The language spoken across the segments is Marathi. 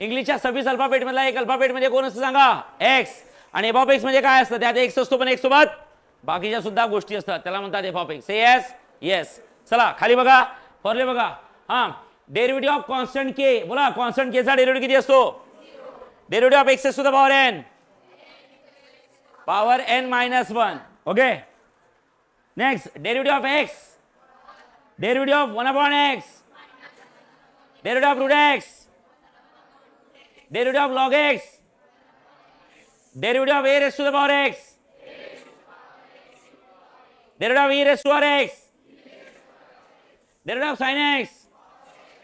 इंग्लिशच्या सव्वीस मधला एक अल्फाबेट म्हणजे कोण असतं सांगा एक्स आणि एफ एक्स म्हणजे काय असतं त्यात एक्स असतो पण एक सोबत बाकीच्या सुद्धा गोष्टी असतात त्याला म्हणतात एफ एक्स येस येस चला खाली बघा फॉरले बघा हां डेरिव्हेटिव्ह ऑफ कॉन्स्टंट के बोला कॉन्स्टंट केचा डेरिव्हेटिव्ह किती असतो डेरिव्हेटिव्ह ऑफ एक्स सुद्धा power n power n minus one okay next derivative of x derivative of one upon x derivative of root x derivative of log x derivative of a raised to the power x derivative of e raised to power x derivative of sin x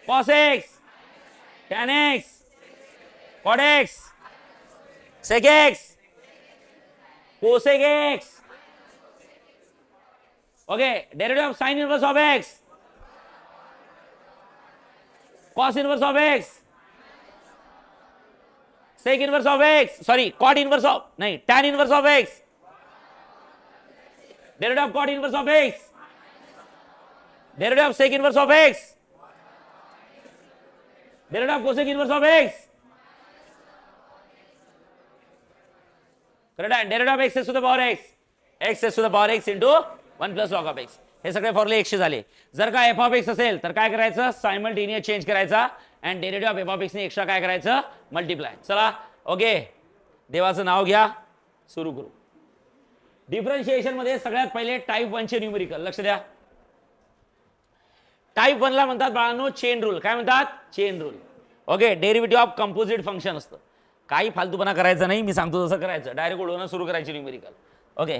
cos x tan x cot x sec x cosec x okay derivative of sin inverse of x cos inverse of x sec inverse of x sorry cot inverse of नहीं tan inverse of x derivative of cot inverse of x derivative of sec inverse of x derivative of cosec inverse of x correct आहे derivative of x s to the power x x s to the power x into one plus log of x हे सगळे फॉर्मुले एकशे झाले जर का एफ ऑफ एक्स असेल तर काय करायचं सायमल्टेनियस चेंज करायचा and derivative of f extra काय करायचं मल्टिप्लाय चला ओके देवाचं नाव घ्या सुरू करू डिफरन्शिएशनमध्ये सगळ्यात पहिले टाईप वनचे न्यूमेरिकल लक्ष द्या टाईप वनला म्हणतात बाळांनो चेन रूल काय म्हणतात chain rule okay derivative of composite function असतं काही फालतूपणा करायचं नाही मी सांगतो तसं करायचं डायरेक्ट उडवणं सुरू करायचं न्यूमेरिकल ओके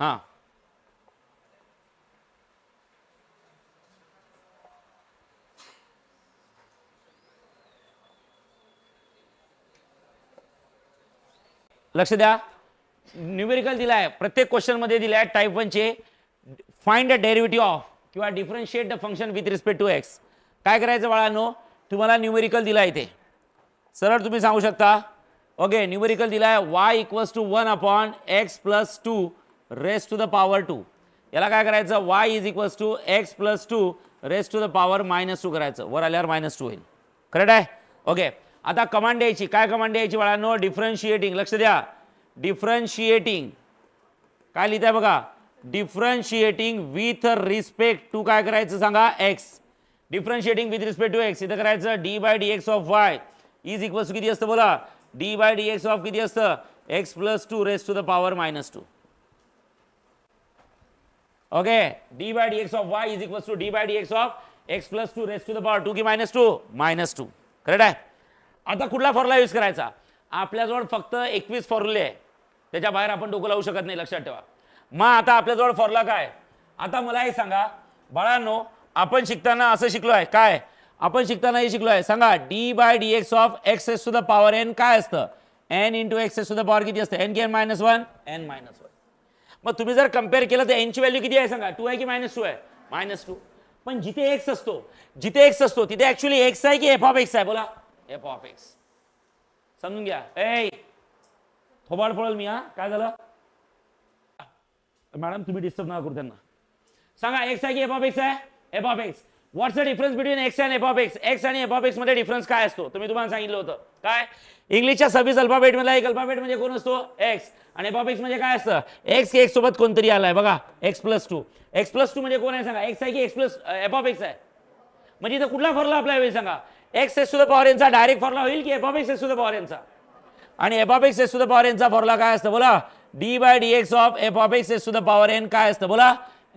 हां लक्ष द्या न्यूमेरिकल दिला आहे प्रत्येक क्वेश्चनमध्ये दिले आहे टाईप वनचे फाइंड अ डेरिव्हेटिव्ह ऑफ किंवा differentiate the function with respect to x काय करायचं बाळांनो तुम्हाला न्यूमेरिकल दिला आहे ते सरळ तुम्ही सांगू शकता ओके न्यूमेरिकल दिला आहे y equals to one upon x plus two raise to the power two याला काय करायचं y is equals to x plus two raise to the power minus two करायचं वर आल्यावर मायनस टू होईल करेक्ट आहे ओके आता कमांड यायची काय कमांड यायची बाळांनो डिफरन्शिएटिंग लक्ष द्या डिफरन्शिएटिंग काय लिहित आहे बघा डिफरन्शिएटिंग विथ रिस्पेक्ट टू काय करायचं सांगा x differentiating with respect to x इथं करायचं d by d x of y is equals to किती असतं बोला d by d x of किती असतं x plus two raise to the power minus two okay d by d x of y is equals to d by d x of x plus two raise to the power two की minus two minus two correct आहे आता कुठला फॉर्म्युला यूज करायचा आपल्याजवळ फक्त एकवीस फॉर्म्युले आहे त्याच्या बाहेर आपण डोकं लावू शकत नाही लक्षात ठेवा मग आता आपल्याजवळ फॉर्म्युला काय आता मला हे सांगा बाळांनो आपण शिकताना असं शिकलो आहे काय आपण शिकताना हे शिकलो आहे सांगा d by d x of x s सुद्धा पॉवर एन काय असतं एन इंटू एक्स एस सुद्धा पॉवर किती असतं एन के n minus one n minus one मग तुम्ही जर कम्पेअर केलं तर एनची व्हॅल्यू किती आहे सांगा टू आहे की मायनस टू आहे मायनस टू पण जिथे एक्स असतो जिथे एक्स असतो तिथे ऍक्च्युली एक्स आहे की एफ ऑफ एक्स आहे बोला एफ ऑफ एक्स समजून घ्या ए थोबाड पळल मी हा काय झालं मॅडम तुम्ही डिस्टर्ब ना करू त्यांना सांगा एक्स आहे की एफ ऑफ एक्स आहे f of x what's difference between x and f of x x आणि एफ ऑफ एक्स मध्ये डिफरन्स काय असतो तुम्ही तुम्हाला सांगितलं होतं काय इंग्लिशच्या सव्वीस अल्फाबेट मध्ये एक अल्फाबेट म्हणजे कोण असतो एक्स आणि एफ ऑफ एक्स म्हणजे काय असतं एक्स एक्स सोबत कोणतरी आलाय बघा x plus two x plus two म्हणजे कोण आहे सांगा एक्स आहे की x plus f of x आहे म्हणजे इथं कुठला फरला आपल्या वेळी सांगा एक्स एस सुद्धा पॉवर यांचा डायरेक्ट फॉर्ला होईल की एबॉब एक्स एस सुद्धा पॉवर यांचा आणि एबॉब एस सुद्धा पॉवर यांचा फॉर्ला काय असतं बोला d by d x of f s सुद्धा पॉवर एन काय असतं बोला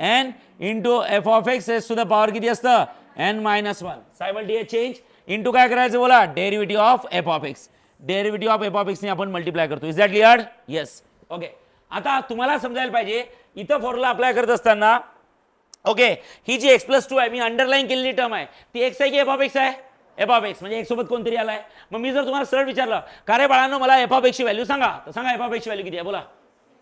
n into f of x s सुद्धा पॉवर किती असतं एन मायनस वन सायबल डी एच चेंज इंटू काय करायचं बोला derivative of f of derivative of f आपण मल्टिप्लाय करतो is that cleared yes okay आता तुम्हाला समजायला पाहिजे इथं फॉर्म्युला अप्लाय करत असताना ओके ही जी एक्स प्लस टू आहे मी अंडरलाईन केलेली टर्म आहे ती एक्स आहे की एफ आहे एक्स म्हणजे एक सोबत कोणतरी आलाय मग मी जर तुम्हाला सरळ विचारलं का बाळांनो मला एक्सची व्हॅल्यू सांगा तर सांगा एक्सची व्हॅल्यू किती आहे बोला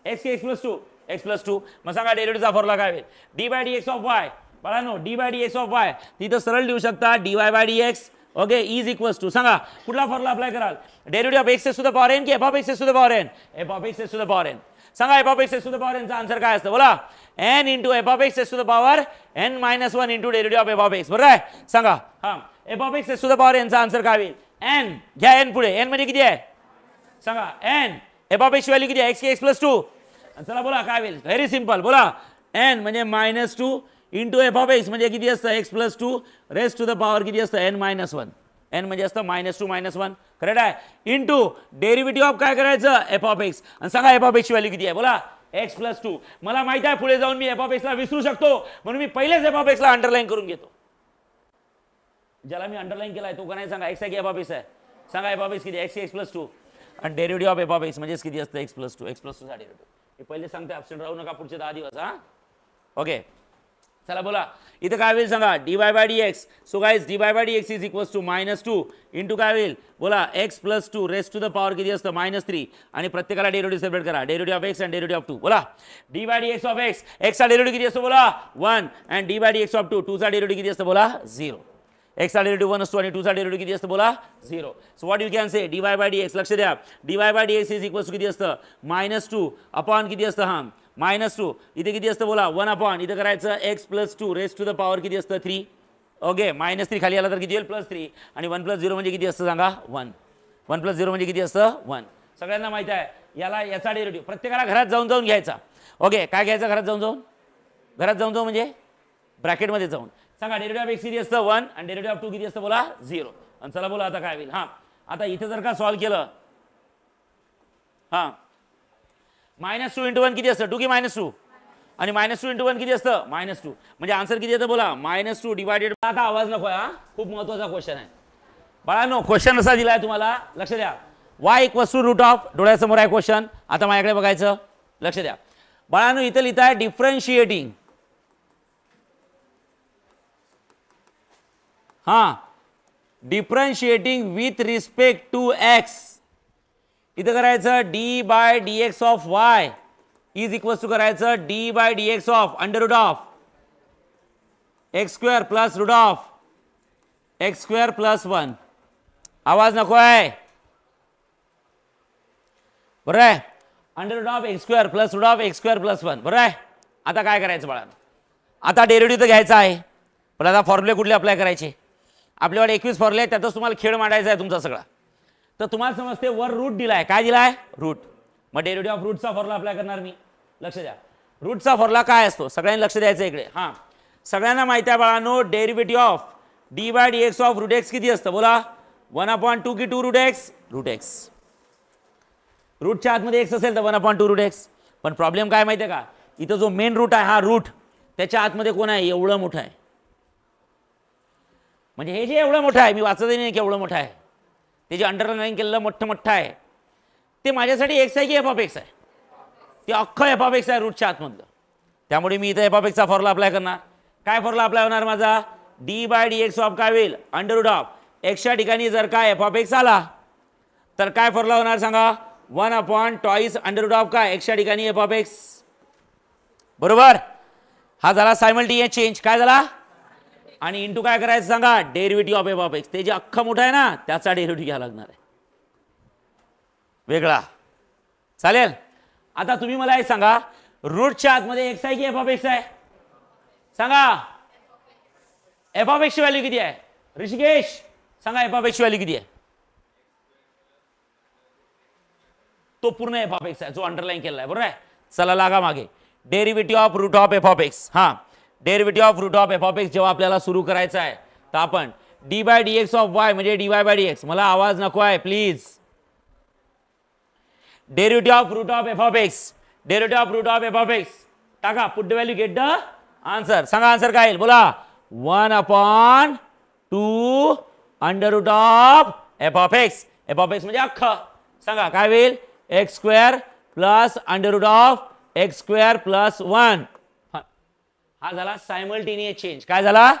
x x plus two x plus two मग सांगा डेरिव्हेटिव्हचा फॉर्मुला काय d by d x of y बाळांनो d by d x of y तिथं सरळ लिहू शकता d y by d x okay is equals to सांगा कुठला फॉर्मला अप्लाय कराल डेरिव्हेटिव्ह ऑफ एक्स एस सुद्धा पॉवर एन की एफ ऑफ एक्स एस सुद्धा power n f of x s सुद्धा पॉवर एन सांगा एफ ऑफ एक्स एस सुद्धा पॉवर एनचा आन्सर काय असतं बोला n into f of x s सुद्धा power n minus one into derivative of f of x बरोबर आहे सांगा हां above x x to the power यांचा आन्सर काय होईल एन घ्या एन पुढे एन म्हणजे किती आहे सांगा एन एबॉब एक्सची व्हॅल्यू किती आहे एक्स एक्स प्लस टू चला बोला काय होईल व्हेरी सिम्पल बोला एन म्हणजे minus two into f of x म्हणजे किती असतं x plus two raise to the power किती असतं एन मायनस वन एन म्हणजे असतं minus two minus one correct आहे इंटू डेरिव्हेटिव्ह ऑफ काय करायचं एफ ऑफ एक्स आणि सांगा एफ ऑफ एक्सची व्हॅल्यू किती आहे बोला एक्स प्लस टू मला माहिती आहे पुढे जाऊन मी एफ ऑफ एक्सला विसरू शकतो म्हणून मी पहिलेच एफ ऑफ एक्सला अंडरलाईन करून घेतो ज्याला मी अंडरलाईन केला आहे तो का सांगा एक्स आहे की एबाबेस आहे सांगा एबाबेस किती एक्स एक्स प्लस टू आणि डेरिव्हेटिव्ह ऑफ एबाबेस म्हणजेच किती असतं x plus two x plus two साठी हे पहिले सांगते राहू नका पुढचे दहा दिवस हा ओके चला बोला इथं काय होईल सांगा d y by d x so guys d y by d x is equals to minus two into काय होईल बोला x plus two raise to the power किती असतं मायनस थ्री आणि प्रत्येकाला डेरिव्हेटिव्ह सेपरेट करा derivative of x and derivative of two बोला d by d x of x एक्सचा डेरिव्हेटिव्ह किती असतो बोला one and d by d x of two टूचा डेरिव्हेटिव्ह किती असतं बोला झिरो आर डेरेटिव वन असतो आणि चा डेरेटिव्ह किती असतं बोला zero so what you can say d y by d x लक्ष द्या d y by d x is equals किती असतं मायनस टू अपॉन किती असतं हां मायनस टू इथे किती असतं बोला वन अपॉन इथं करायचं x plus two raise to the power किती असतं थ्री ओके मायनस थ्री खाली आला तर किती येईल प्लस थ्री आणि वन प्लस झिरो म्हणजे किती असतं सांगा वन वन प्लस झिरो म्हणजे किती असतं वन सगळ्यांना माहीत आहे याला याचा डेरेटिव्ह प्रत्येकाला घरात जाऊन जाऊन घ्यायचा ओके काय घ्यायचं घरात जाऊन जाऊन घरात जाऊन जाऊन म्हणजे ब्रॅकेटमध्ये जाऊन सांगा डेरिव्हेटिव्ह ऑफ एक्स किती असतं वन आणि डेरिव्हेटिव्ह ऑफ टू किती असतं बोला झिरो आणि चला बोला आता काय होईल हां आता इथे जर का सॉल्व्ह केलं हां मायनस टू इंटू वन किती असतं टू की मायनस टू आणि मायनस टू इंटू वन किती असतं मायनस टू म्हणजे आन्सर किती येतं बोला मायनस टू डिवायडेड आता आवाज नको हा खूप महत्वाचा क्वेश्चन आहे बाळांनो क्वेश्चन असा दिला आहे तुम्हाला लक्ष द्या वाय एक वस्तू रूट ऑफ डोळ्यासमोर आहे क्वेश्चन आता माझ्याकडे बघायचं लक्ष द्या बाळानो इथं लिहित आहे डिफरन्शिएटिंग हां differentiating with respect to x इथं करायचं d by d x of y is equals to करायचं d by d x of under root of x square plus root of x square plus one आवाज नको आहे बरं आहे under root of x square plus root of x square plus one बरं आहे आता काय करायचं बाळा आता डेरिव्हेटिव्ह तर घ्यायचं आहे पण आता फॉर्म्युले कुठले अप्लाय करायचे आपल्याकडे एकवीस फरले आहेत त्यातच तुम्हाला खेळ मांडायचा आहे तुमचा सगळा तर तुम्हाला समजते वर रूट दिला आहे काय दिला आहे रूट मग डेरिटी ऑफ रूटचा फॉर्ला अप्लाय करणार मी लक्ष द्या रूटचा फॉर्ला काय असतो सगळ्यांनी लक्ष द्यायचं इकडे हां सगळ्यांना माहिती आहे बाळानो derivative of d by d x of root x किती असतं बोला वन अपॉइंट टू की two root x root x रूटच्या आतमध्ये एक्स असेल तर one upon two root x पण प्रॉब्लेम काय माहिती आहे का इथं जो मेन रूट आहे हा रूट त्याच्या आतमध्ये कोण आहे एवढं मोठं आहे म्हणजे हे जे एवढं मोठं आहे मी वाचतही नाही की एवढं मोठं आहे ते जे अंडरलाईन केलेलं मोठं मोठं आहे ते माझ्यासाठी एक्स आहे की एफापेक्स आहे ते अख्खं एफापेक्स आहे रूटच्या आतमधलं त्यामुळे मी इथं एफापेक्सचा फॉर्मुला अप्लाय करणार काय फॉर्ला अप्लाय होणार माझा d by d x of काय होईल अंडररूट ऑफ एक्सच्या ठिकाणी जर काय एफापेक्स आला तर काय फॉर्मुला होणार सांगा one upon twice under root of काय एक्सच्या ठिकाणी एफापेक्स बरोबर हा झाला सायमल ए चेंज काय झाला आणि इंटू काय करायचं सांगा डेरिव्हेटिव्ह ऑफ एफ एक्स ते जे अख्खा मोठा आहे ना त्याचा डेरिव्हेटिव्ह घ्यावा लागणार आहे वेगळा चालेल आता तुम्ही मला हे सांगा रूटच्या आतमध्ये एक्स आहे की एफ ऑफ एक्स आहे सांगा एफ ऑफ एक्सची व्हॅल्यू किती आहे ऋषिकेश सांगा एफ ऑफ एक्सची व्हॅल्यू किती आहे तो पूर्ण एफ ऑफ एक्स आहे जो अंडरलाईन केला आहे बरोबर आहे चला लागा मागे derivative of root of f of x हां derivative of root of f of x जेव्हा आपल्याला सुरू करायचं आहे तर आपण d by d x of y म्हणजे d y by d x मला आवाज नको आहे please derivative of root of f of x derivative of root of f of x टाका put the value get the answer सांगा आन्सर काय येईल बोला one upon two under root of f of x f of x म्हणजे अख्ख सांगा काय होईल x square plus under root of x square plus one हा झाला सायमल्टेनियस चेंज काय झाला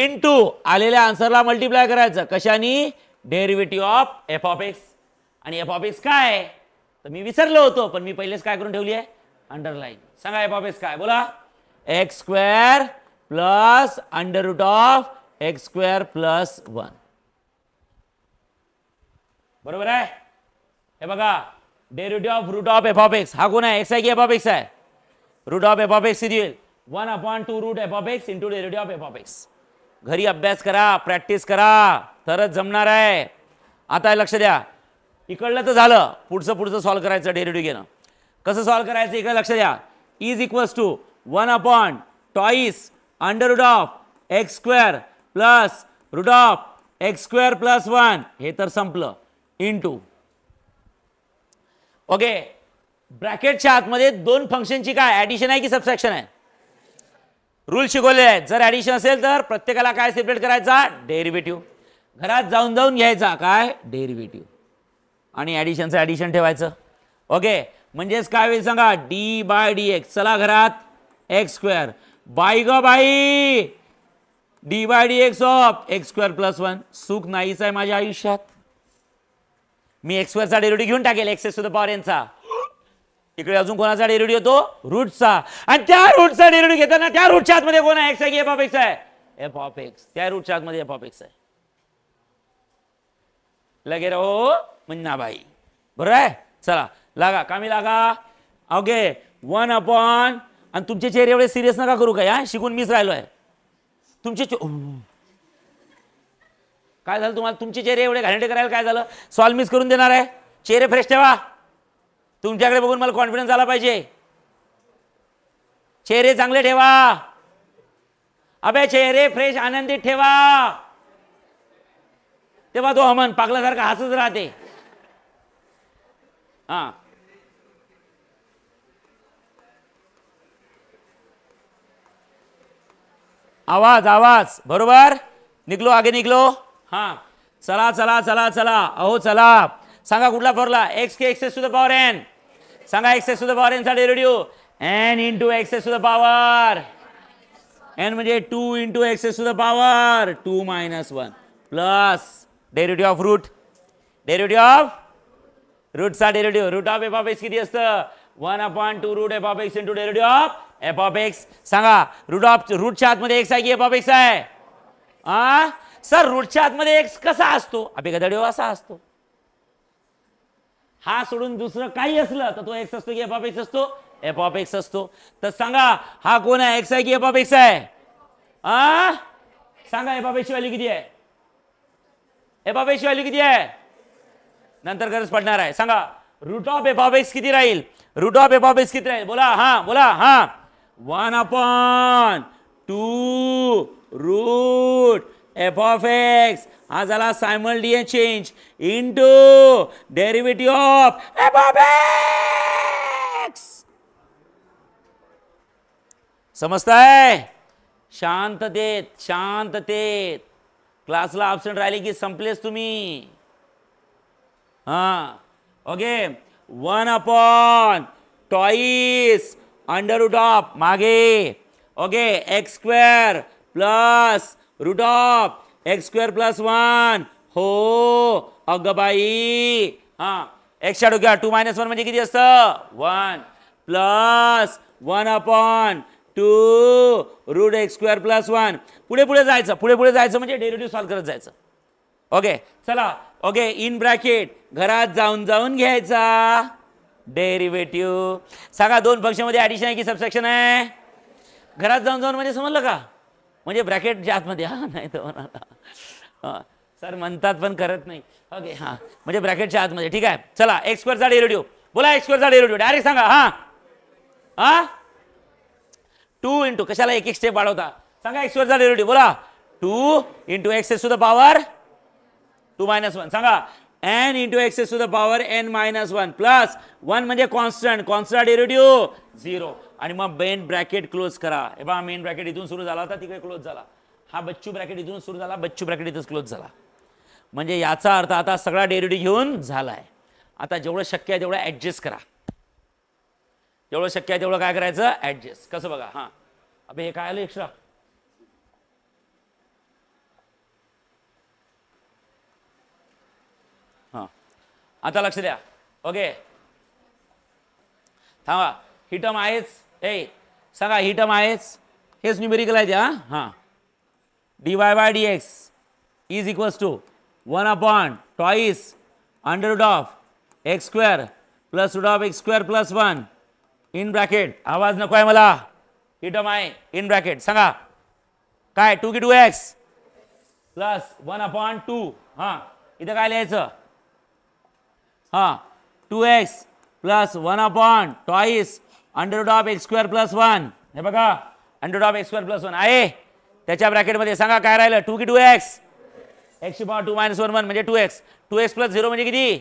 इन टू आलेल्या आन्सरला मल्टिप्लाय करायचं कशानी derivative of f of x आणि एफ ऑफ एक्स काय तर मी विसरलो होतो पण मी पहिलेच काय करून ठेवली आहे अंडरलाईन सांगा एफ ऑफ एक्स काय बोला x square plus under root of x square plus one बरोबर आहे हे बघा derivative of root of f of x हा कोण आहे एक्स आहे की एफ ऑफ एक्स आहे root of f of x is equal 1 upon 2 root f of x into derivative of f of x. घरी अभ्यास करा प्रॅक्टिस करा तरच जमणार आहे आता लक्ष द्या इकडलं तर झालं पुढचं पुढचं सॉल्व्ह करायचं डेरिव्हेटिव्ह घेणं कसं सॉल्व्ह करायचं इकडे लक्ष द्या is equals to one upon twice under root of x square plus root of x square plus one हे तर संपलं इन टू ओके ब्रॅकेटच्या आतमध्ये दोन फंक्शनची काय ऍडिशन आहे की सबसेक्शन आहे रूल शिकवले आहेत जर ॲडिशन असेल तर प्रत्येकाला काय सेपरेट करायचा डेरिव्हेटिव्ह घरात जाऊन जाऊन घ्यायचा काय डेरिव्हेटिव्ह आणि ऍडिशनचं ऍडिशन ठेवायचं ओके म्हणजेच काय होईल सांगा डी बाय डी एक्स चला घरात एक्स स्क्वेअर बाय ग बाई d by d x of x square plus one सुख नाहीच आहे माझ्या आयुष्यात मी एक्स स्क्वेअरचा डेरिव्हेटिव्ह घेऊन टाकेल एक्सेस टू द पॉवर एनचा इकडे अजून कोणाचा डेरिड येतो रूटचा आणि त्या रूटचा डेरिड घेताना त्या रूटच्या आतमध्ये कोण आहे एक्स आहे की एफ एक्स आहे एफ ऑफ एक्स त्या रूटच्या आतमध्ये एफ ऑफ आहे लगे रहो मुन्ना भाई बरोबर आहे चला लागा कामी लागा ओके वन अपॉन आणि तुमचे चेहरे एवढे सिरियस नका करू काय शिकून मीच राहिलो आहे तुमचे काय झालं तुम्हाला तुमचे चेहरे एवढे घाणेटे करायला काय झालं सॉल्व मिस करून देणार आहे चेहरे फ्रेश ठेवा तुमच्याकडे बघून मला कॉन्फिडन्स आला पाहिजे चेहरे चांगले ठेवा अबे चेहरे फ्रेश आनंदित ठेवा तेव्हा तो हमन पागल्यासारखा हसच राहते हा आवाज आवाज बरोबर निघलो आगे निघलो हा चला चला चला चला अहो चला सांगा कुठला फॉरला एक्स के एक्सेस सुद्धा पॉवर एन सांगा access to the power n साठी रेडिओ n into access to the power n म्हणजे two into access to the power two minus one plus derivative of root derivative of रूटचा derivative root of f of x किती असतं one upon two root f of x into derivative of f of x सांगा रूट ऑफ रूटच्या आतमध्ये एक्स आहे की एफ ऑफ एक्स आहे आ सर रूटच्या आतमध्ये एक्स कसा असतो अभि गदडीव असा असतो हा सोडून दुसरं काही असलं तर तो एक्स असतो की एफ ऑफ असतो एफ ऑफ एक्स असतो तर सांगा हा कोण आहे एक्स आहे की एफ ऑफ आहे आ सांगा एफ ऑफ एक्सची व्हॅल्यू किती आहे एफ ऑफ एक्सची व्हॅल्यू किती आहे नंतर गरज पडणार आहे सांगा रूट ऑफ एफ ऑफ किती राहील रूट ऑफ एफ ऑफ किती राहील बोला हा बोला हा one upon two root f of x हा झाला simultaneous change into derivative of f of x समजताय शांततेत शांततेत क्लासला ऑप्शन राहिले की संपलेस तुम्ही हा okay one upon twice under root of मागे okay x square plus root of x square plus one हो अग बाई हां एक्सच्या डोक्या टू मायनस वन म्हणजे किती असतं one plus one upon two root x square plus one पुढे पुढे जायचं पुढे पुढे जायचं म्हणजे डेरेटिव्ह सॉल्व करत जायचं ओके चला ओके इन ब्रॅकेट घरात जाऊन जाऊन घ्यायचा डेरिव्हेटिव्ह सांगा दोन पक्षामध्ये ॲडिशन आहे की सबसेक्शन आहे घरात जाऊन जाऊन म्हणजे समजलं का म्हणजे ब्रॅकेटच्या आतमध्ये हा नाही तर म्हणाला सर म्हणतात पण करत नाही ओके हां म्हणजे ब्रॅकेटच्या आतमध्ये ठीक आहे चला एक्सपर्टचा डेरिव्हेटिव्ह बोला एक्सपर्टचा डेरिव्हेटिव्ह डायरेक्ट सांगा हां हां टू इंटू कशाला एक एक स्टेप वाढवता सांगा चा डेरिव्हेटिव्ह बोला two into access to the power two minus one सांगा n into access to the power n minus one plus one म्हणजे कॉन्स्टंट कॉन्स्टंट डेरिव्हेटिव्ह झिरो आणि मग बेन ब्रॅकेट क्लोज करा हे बा मेन ब्रॅकेट इथून सुरू झाला होता तिकडे क्लोज झाला हा बच्चू ब्रॅकेट इथून सुरू झाला बच्चू ब्रॅकेट इथंच क्लोज झाला म्हणजे याचा अर्थ आता सगळा डेरिडी घेऊन झाला आहे आता जेवढं शक्य आहे तेवढं ॲडजस्ट करा जेवढं शक्य आहे तेवढं काय करायचं ॲडजस्ट कसं बघा हां अबे हे काय आलं एक्स्ट्रा हां आता लक्ष द्या ओके थांबा ही टर्म आहेच ए सांगा ही टर्म आहेच हेच न्यूमेरिकल आहे ते हां हां d y y d x is equals to one upon twice under root of x square plus root of x square plus one in bracket आवाज नको आहे मला ही टर्म आहे इन ब्रॅकेट सांगा काय टू की two x plus one upon two हां इथं काय लिहायचं हां two x plus one upon twice under डॉप एक्स स्क्वेअर प्लस वन हे बघा अंडर डॉप एक्स स्क्वेअर प्लस वन आहे त्याच्या ब्रॅकेटमध्ये सांगा काय राहिलं टू की two x x power two minus one one म्हणजे two x two x plus zero म्हणजे किती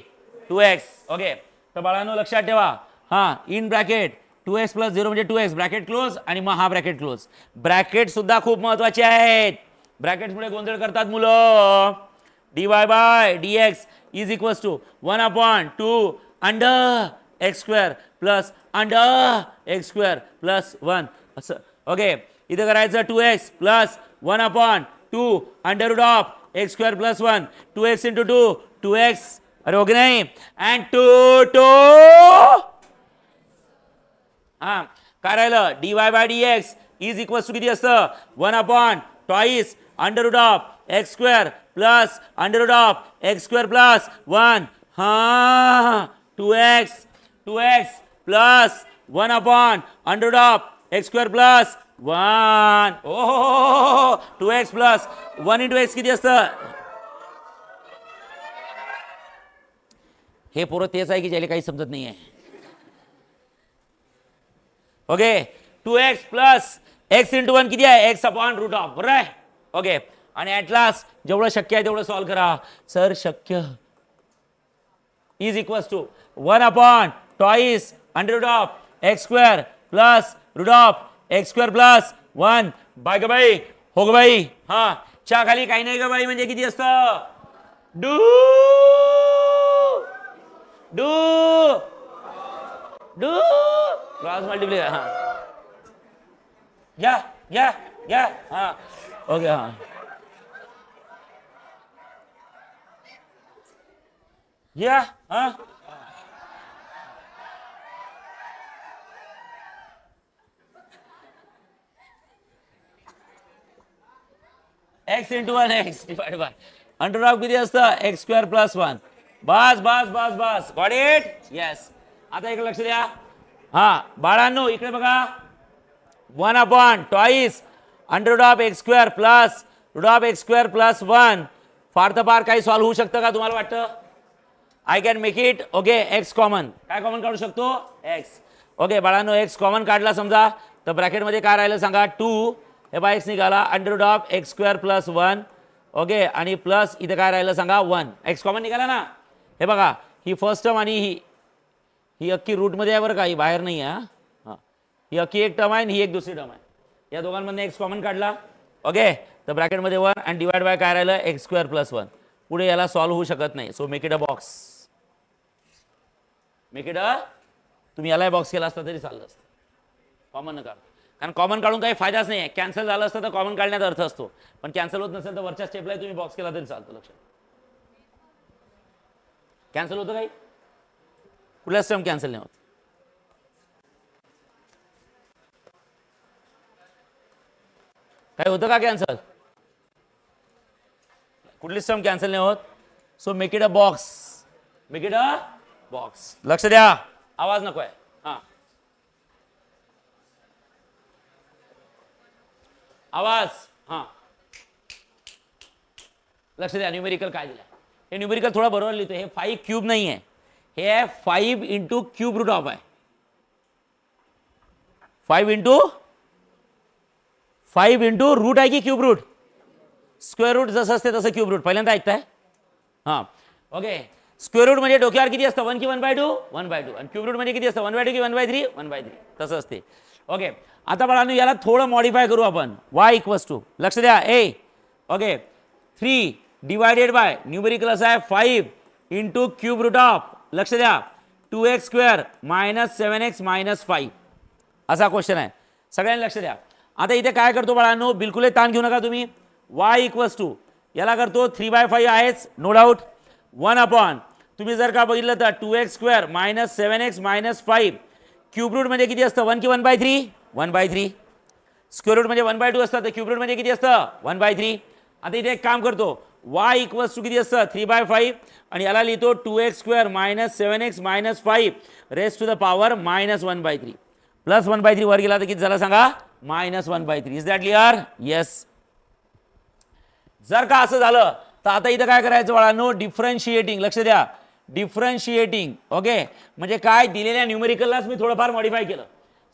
टू एक्स ओके तर बाळांनो लक्षात ठेवा हां in bracket two x plus zero म्हणजे टू एक्स ब्रॅकेट क्लोज आणि मग हा ब्रॅकेट क्लोज ब्रॅकेटसुद्धा खूप महत्त्वाचे आहेत ब्रॅकेट्समुळे गोंधळ करतात मुलं d y by d x is equals to one upon two under x square plus under x square plus 1. Okay. Either is 2x plus 1 upon 2 under root of x square plus 1. 2x into 2, 2x. Are you okay? And 2, 2. Karela, dy by dx is equal to yes, sir. 1 upon twice under root of x square plus under root of x square plus 1. Ha! 2x. Two x plus one upon under of x square plus one ओ two x plus one into x किती असतं हे पोरं तेच आहे की ज्याला काही समजत okay two x plus x into one किती आहे एक्स अपॉन रूट ऑफ बरोबर आहे ओके आणि लास्ट जेवढं शक्य है तेवढं करा सर शक्य is equals to one upon twice under root of x square plus root of x square plus one भाग भाई होगा भाई हा च्या खाली काही नाही ग बाई म्हणजे किती असतं do do do cross multiply हा या या या हा ओके हा या हा x into one x divide by under of किती असतं एक्स स्क्वेअर प्लस वन बस बस बस बस गॉड इट येस आता इकडे लक्ष द्या हा बाळांनो इकडे बघा one upon twice under root of x square plus root of x square plus one फार तर फार काही सॉल्व होऊ शकतं का तुम्हाला वाटतं I can make it okay x common काय कॉमन काढू शकतो एक्स ओके बाळांनो एक्स कॉमन काढला समजा तर ब्रॅकेटमध्ये काय राहिलं सांगा टू हे बा एक्स निघाला under of x square plus one okay आणि प्लस इथं काय राहिलं सांगा वन एक्स कॉमन निघाला ना हे बघा ही फर्स्ट टर्म आणि ही ही अख्खी रूटमध्ये आहे बरं का ही बाहेर नाही आहे हां ही अख्खी एक टर्म आहे आणि ही एक दुसरी टर्म आहे या दोघांमधून एक्स कॉमन काढला ओके तर ब्रॅकेटमध्ये वन आणि डिवाइड बाय काय राहिलं एक्स स्क्वेअर प्लस वन पुढे याला सॉल्व्ह होऊ शकत नाही so make it a box make it a तुम्ही यालाही बॉक्स केला असता तरी चाललं असतं कॉमन नका कारण कॉमन काढून काही फायदाच नाही आहे कॅन्सल झालं असतं तर कॉमन काढण्याचा अर्थ असतो पण कॅन्सल होत नसेल तर वरच्या स्टेपला तुम्ही बॉक्स केला तरी चालतं लक्षात कॅन्सल होतं काही कुठला स्टेम कॅन्सल नाही होत काय होतं का कॅन्सल कुठली स्टेम कॅन्सल नाही होत so make it a box make it a box लक्ष द्या आवाज नको आहे हां आवाज हां लक्ष द्या न्यूमेरिकल काय दिलं हे न्यूमेरिकल थोडं बरोबर लिहितो हे फाईव्ह क्यूब नाही आहे हे आहे five into cube root of आहे five into five into root आहे की क्यूब रूट स्क्वेअर रूट जसं असते तसं क्यूब रूट पहिल्यांदा ऐकताय हां ओके स्क्वेअर रूट म्हणजे डोक्यावर किती असतं वन की one by two one by two आणि क्यूब रूट म्हणजे किती असतं वन बाय टू की one by three one by three तसं असते ओके आता बाळांनो याला थोडं मॉडिफाय करू आपण वाय इक्वल्स टू लक्ष द्या ए okay three divided by numerical असं आहे five into cube root of लक्ष द्या two x square minus seven x minus five असा क्वेश्चन आहे सगळ्यांनी लक्ष द्या आता इथे काय करतो बाळांनो बिलकुल ताण घेऊ नका तुम्ही वाय इक्वल्स टू याला करतो थ्री बाय फाईव्ह आहेच नो डाऊट वन अपॉन तुम्ही जर का बघितलं तर two x square minus seven x minus five cube root म्हणजे किती असतं वन की one by three one by three square root म्हणजे वन बाय टू असतं तर क्यूब रूट म्हणजे किती असतं वन बाय थ्री आता इथे एक काम करतो वाय इक्वल्स टू किती असतं थ्री बाय फाईव्ह आणि याला लिहितो two x square minus seven x minus five raised to the power minus one by three plus one by three वर गेला तर किती झालं सांगा minus one by three is that clear yes जर का असं झालं तर आता इथं काय करायचं बाळा नो डिफरन्शिएटिंग लक्ष द्या डिफरन्शिएटिंग ओके म्हणजे काय दिलेल्या न्यूमेरिकललाच मी थोडंफार मॉडिफाय केलं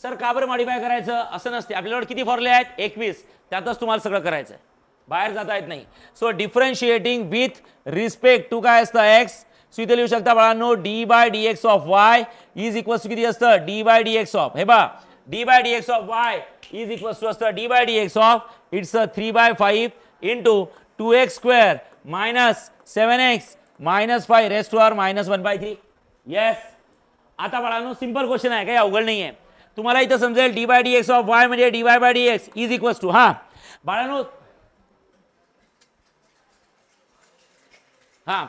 सर का बरं मॉडिफाय करायचं असं नसते आपल्याकडे किती फॉर्मुले आहेत एकवीस त्यातच तुम्हाला सगळं करायचं आहे बाहेर जाता येत नाही so differentiating with respect to काय असतं एक्स सो इथे लिहू शकता बाळांनो d by d x of y is equals to किती असतं d by d x of हे बा d by d x of y is equals to असतं d by d x of it's a three by five into two x square minus seven x minus five raised to power minus one by three yes आता बाळांनो सिम्पल क्वेश्चन आहे काही अवघड नाही आहे तुम्हाला इथं समजेल d by d x of y म्हणजे d y by d x is equals to हा बाळांनो हा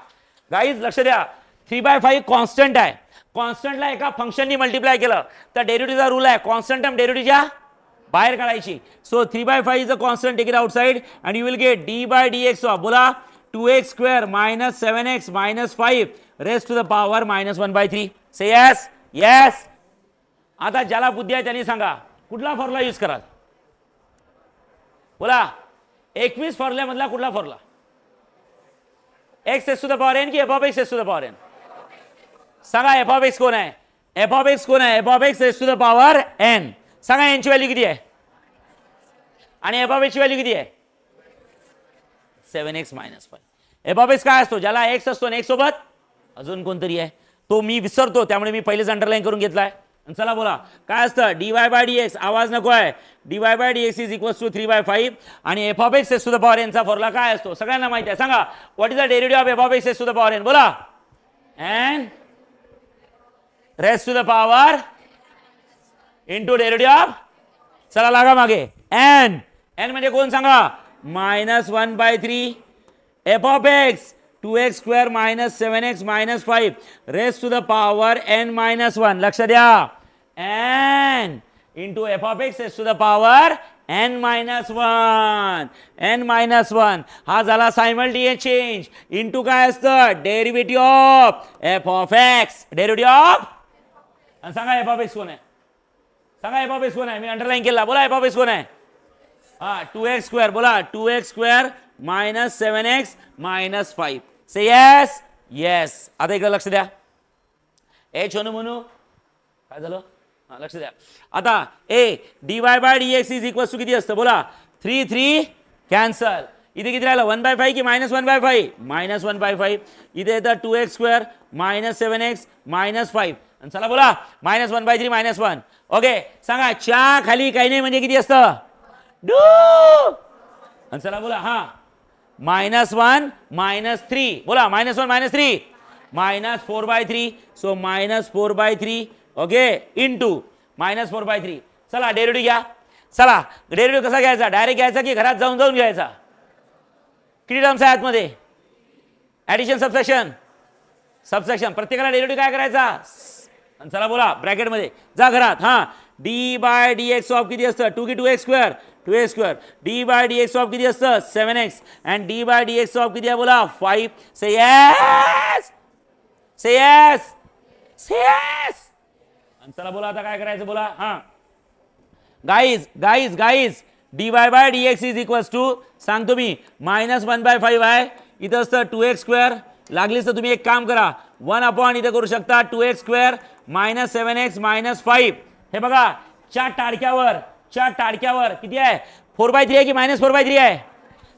गाईज लक्ष द्या थ्री बाय फाईव्ह कॉन्स्टंट आहे कॉन्स्टंटला एका फंक्शननी मल्टिप्लाय केलं तर डेरिटीचा रूल आहे कॉन्स्टंट टर्म डेरिटीच्या बाहेर काढायची so three by five is a constant take it outside and you will get d by d x of बोला two x square minus seven x minus five raised to the power minus one by three say yes yes आता ज्याला बुद्धी आहे त्यांनी सांगा कुठला फॉर्म्युला यूज कराल बोला एकवीस फॉर्म्युल्यामधला कुठला formula x s to the power n की f x s to the power n सांगा एफ ऑफ एक्स कोण आहे एफ ऑफ एक्स कोण आहे f of x s to the power n सांगा एनची व्हॅल्यू किती आहे आणि एफ ऑफ एक्सची व्हॅल्यू किती आहे seven x minus five f of x काय असतो ज्याला एक्स असतो आणि सोबत अजून कोणतरी आहे तो मी विसरतो त्यामुळे मी पहिलेच अंडरलाईन करून घेतलाय आहे चला बोला काय असतं d y by d x आवाज नको आहे d y by d x is equals to three by five आणि एफ ऑफ एक्स एस सुद्धा पॉवर यांचा फॉर्मुला काय असतो सगळ्यांना माहिती आहे सांगा what is the derivative of f of x s सुद्धा पॉवर एन बोला and raise to the power into derivative of चला लागा मागे एन एन म्हणजे कोण सांगा minus one by three f of x two x square minus seven x minus five raise to the power n minus one लक्ष द्या n into f of x raise to the power n minus one n minus one हा झाला सायमल्टीए चेंज इंटू काय असतं derivative of f of x derivative of सांगा एफ ऑफ एक्स कोण आहे सांगा एफ ऑफ एक्स कोण आहे मी अंडरलाईन केला बोला एफ ऑफ एक्स कोण आहे हा टू एक्स स्क्वेअर बोला two x square minus seven x minus five say yes yes आता इकडे लक्ष द्या ए छोनू म्हणू काय झालं हां लक्ष द्या आता ए d y by d x is equals to किती असतं बोला थ्री थ्री कॅन्सल इथे किती राहिलं वन बाय फाईव्ह की minus one by five minus one by five इथे येतं two x square minus seven x minus five चला बोला minus one by three minus one okay सांगा च्या खाली काही नाही म्हणजे किती असतं डू आणि चला बोला हा मायनस वन मायनस थ्री बोला minus one minus three minus four by three so minus four by three okay into minus four by three चला डेरिव्हेटिव्ह घ्या चला डेरिव्हेटिव्ह कसा घ्यायचा डायरेक्ट घ्यायचा की घरात जाऊन जाऊन घ्यायचा किती टर्म्स आहे आतमध्ये ॲडिशन सबसेक्शन सबसेक्शन प्रत्येकाला डेरिव्हेटिव्ह काय करायचा चला बोला ब्रॅकेटमध्ये जा घरात हां d by d x of किती असतं टू की two x square two a square d by d x of किती असतं seven x and d by d x of किती आहे बोला five say yes say yes say yes आणि चला बोला आता काय करायचं बोला हा guys guys guys d y by d x is equals to सांगतो मी मायनस वन बाय फाईव्ह आहे इथं असतं टू एक्स स्क्वेअर लागलीच तर तुम्ही एक काम करा वन अपॉन इथं करू शकता two x square minus seven x minus five हे बघा च्या टाडक्यावर च्या टाडक्यावर किती आहे फोर बाय थ्री आहे की मायनस फोर बाय थ्री आहे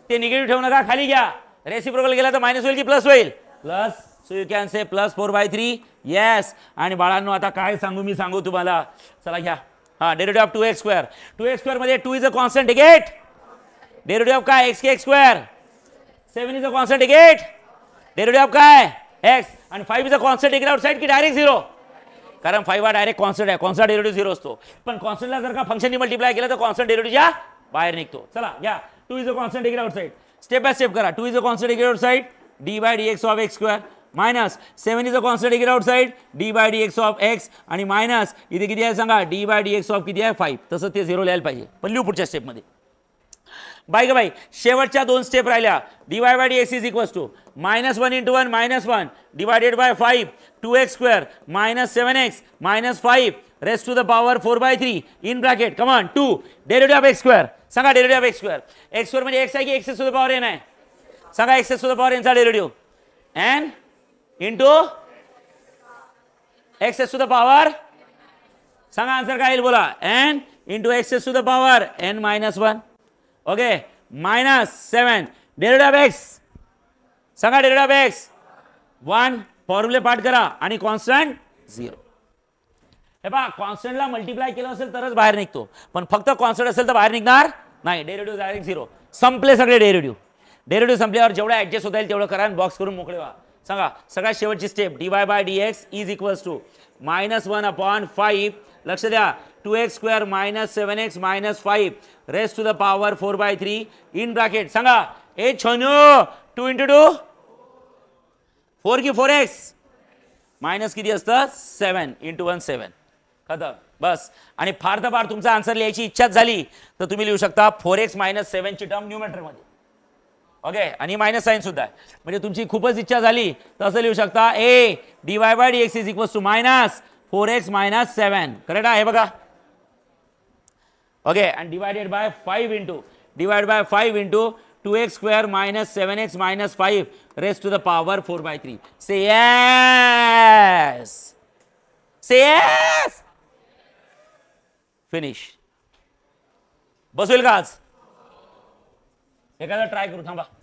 ते निगेटिव्ह ठेवू नका खाली घ्या रेसिप्रोकल गेला तर मायनस होईल की प्लस होईल plus so you can say plus four by three yes आणि बाळांनो आता काय सांगू मी सांगू तुम्हाला चला घ्या हा derivative of two x square two x स्क्वेअरमध्ये two is a constant get derivative of काय एक्स के x square seven is a constant get derivative of काय एक्स आणि फाईव्ह इज अ कॉन्स्टंट इकडे आउट साईड की डायरेक्ट झिरो कारण फाईव्ह हा डायरेक्ट कॉन्स्टंट आहे कॉन्स्टंट डेरिव्हेटिव्ह झिरो असतो पण कॉन्स्टंटला जर का फंक्शन मल्टिप्लाय केलं तर कॉन्स्टंट डेरिव्हेटिव्ह बाहेर निघतो चला या two is a constant degree out step by step करा two is a constant degree out d by d x of x square minus seven is a constant degree out d by d x of x आणि मायनस इथे किती आहे सांगा d by d x of किती आहे फाईव्ह तसं ते झिरो लिहायला पाहिजे पण लिहू पुढच्या स्टेपमध्ये बाय का बाई शेवटच्या दोन स्टेप राहिल्या d y by d x is equals to minus one into one minus one divided by five two x square minus seven x minus five raised to the power four by three in bracket come on two derivative of x square सांगा derivative of x square x square म्हणजे एक्स आहे की x s to the power n आहे सांगा एक्सेस टू द पॉवर एनचा derivative n into access to the power सांगा आन्सर काय येईल बोला n into access to the power n minus one okay minus seven derivative of x सांगा डेरेड ऑफ एक्स वन फॉर्म्युले पाठ करा आणि कॉन्स्टंट झिरो हे पहा कॉन्स्टंटला मल्टिप्लाय केलं असेल तरच बाहेर निघतो पण फक्त कॉन्स्टंट असेल तर बाहेर निघणार नाही डेरेटिव्ह डायरेक्ट झिरो संपले सगळे डेरेटिव्ह डेरेड्यू संपल्यावर जेवढा ॲडजस्ट होता येईल तेवढं करा आणि बॉक्स करून मोकळे व्हा सांगा सगळ्यात शेवटची step d y by d x is equals to minus one upon five लक्ष द्या two x square minus seven x minus five raised to the power four by three in bracket सांगा ए छोन्यो टू इंटू टू फोर की फोर एक्स मायनस किती असतं सेवन इंटू वन सेवन खतम बस आणि फार तर फार तुमचा आन्सर लिहायची इच्छाच झाली तर तुम्ही लिहू शकता फोर एक्स मायनस सेवनची टर्म न्यूमेटरमध्ये ओके आणि मायनस साईन सुद्धा म्हणजे तुमची खूपच इच्छा झाली तर असं लिहू शकता ए d y by d x is equals to minus four x minus seven correct आहे बघा okay and divided by 5 into divided by 5 into 2x square minus 7x minus 5 raised to the power 4 by 3 say yes say yes finish बस होईल का आज एखादा ट्राय करू थांबा